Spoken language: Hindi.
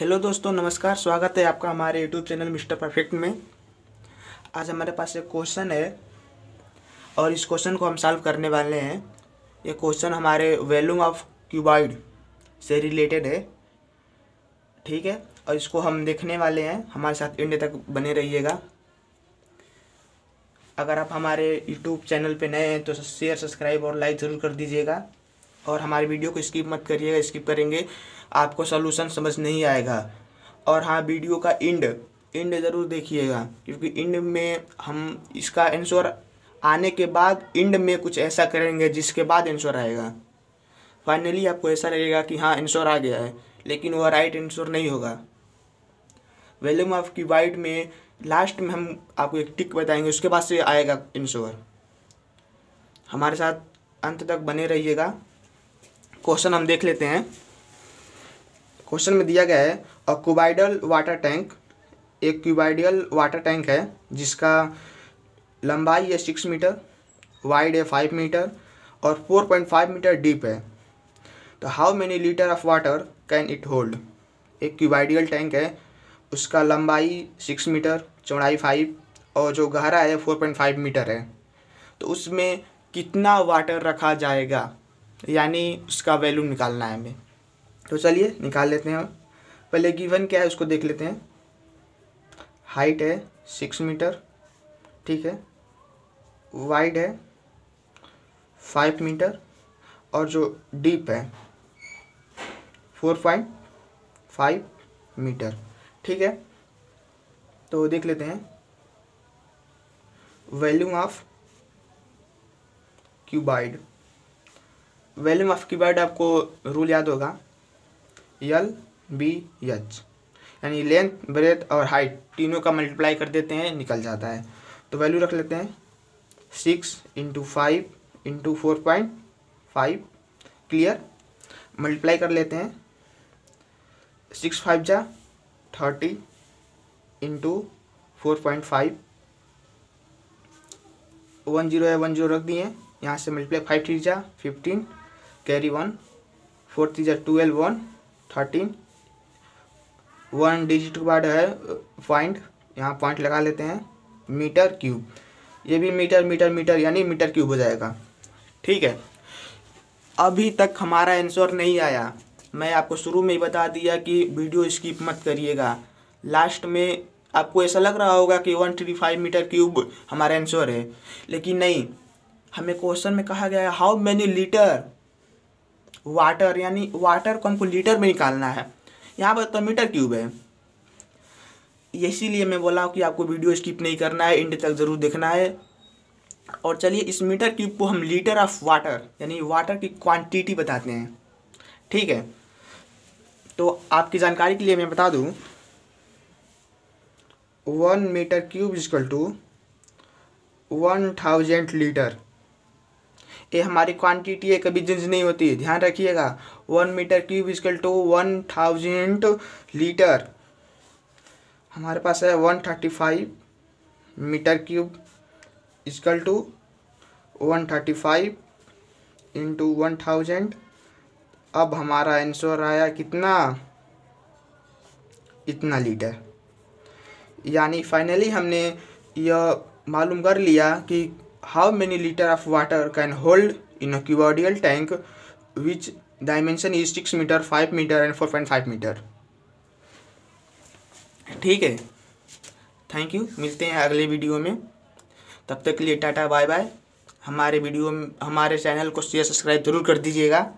हेलो दोस्तों नमस्कार स्वागत है आपका हमारे यूट्यूब चैनल मिस्टर परफेक्ट में आज हमारे पास एक क्वेश्चन है और इस क्वेश्चन को हम सॉल्व करने वाले हैं ये क्वेश्चन हमारे वैल्यूम ऑफ क्यूबाइड से रिलेटेड है ठीक है और इसको हम देखने वाले हैं हमारे साथ इंडे तक बने रहिएगा अगर आप हमारे यूट्यूब चैनल पर नए हैं तो शेयर सब्सक्राइब और लाइक ज़रूर कर दीजिएगा और हमारे वीडियो को स्किप मत करिएगा स्किप करेंगे आपको सोल्यूशन समझ नहीं आएगा और हाँ वीडियो का इंड इंड ज़रूर देखिएगा क्योंकि इंड में हम इसका आंसर आने के बाद इंड में कुछ ऐसा करेंगे जिसके बाद आंसर आएगा फाइनली आपको ऐसा लगेगा कि हाँ आंसर आ गया है लेकिन वह राइट आंसर नहीं होगा वैल्यूम ऑफ की वाइट में लास्ट में हम आपको एक टिक बताएंगे उसके बाद से आएगा आंसर हमारे साथ अंत तक बने रहिएगा क्वेश्चन हम देख लेते हैं क्वेश्चन में दिया गया है अ क्यूबाइडल वाटर टैंक एक क्यूबाइडल वाटर टैंक है जिसका लंबाई है सिक्स मीटर वाइड है फाइव मीटर और four point five metre deep है तो how many litre of water can it hold एक क्यूबाइडियल टैंक है उसका लंबाई सिक्स मीटर चौड़ाई फाइव और जो गहरा है फोर पॉइंट फाइव मीटर है तो उसमें कितना वाटर रखा जाएगा यानी उसका वैल्यू निकालना है हमें तो चलिए निकाल लेते हैं हम पहले गिवन क्या है उसको देख लेते हैं हाइट है सिक्स मीटर ठीक है वाइड है फाइव मीटर और जो डीप है फोर पॉइंट फाइव मीटर ठीक है तो देख लेते हैं value of cuboid volume of keyword आपको रूल याद होगा यल बी एच यानी लेंथ ब्रेथ और हाइट तीनों का मल्टीप्लाई कर देते हैं निकल जाता है तो वैल्यू रख लेते हैं six into five into four point five clear multiply कर लेते हैं सिक्स फाइव जा thirty into four point five one zero या वन जीरो रख दिए यहाँ से मल्टीप्लाई फाइव थ्री जा fifteen carry one four three जै twelve one thirteen one digit के बाद है पॉइंट यहाँ पॉइंट लगा लेते हैं मीटर क्यूब ये भी मीटर मीटर मीटर यानी मीटर क्यूब हो जाएगा ठीक है अभी तक हमारा आंसर नहीं आया मैं आपको शुरू में ही बता दिया कि वीडियो स्किप मत करिएगा लास्ट में आपको ऐसा लग रहा होगा कि one three five metre cube हमारा आंसर है लेकिन नहीं हमें क्वेश्चन में कहा गया है हाउ मैनी लीटर वाटर यानी वाटर को हमको लीटर में निकालना है यहाँ पर तो मीटर क्यूब है इसीलिए मैं बोला हूँ कि आपको वीडियो स्किप नहीं करना है इंड तक ज़रूर देखना है और चलिए इस मीटर क्यूब को हम लीटर ऑफ वाटर यानी वाटर की क्वांटिटी बताते हैं ठीक है तो आपकी जानकारी के लिए मैं बता दूँ one metre cube is equal to one thousand litre ये हमारी क्वांटिटी है कभी चेंज नहीं होती है ध्यान रखिएगा one metre cube is equal to one thousand litre हमारे पास है one thirty five metre cube is equal to one thirty five into one thousand अब हमारा आंसर आया कितना इतना लीटर यानी फाइनली हमने यह मालूम कर लिया कि how many liter of water can hold in a cuboidal tank which dimension is 6 meter 5 meter and 4.5 meter ठीक है थैंक यू मिलते हैं अगले वीडियो में तब तक के लिए टाटा बाय बाय हमारे वीडियो में हमारे चैनल को शेयर सब्सक्राइब जरूर कर दीजिएगा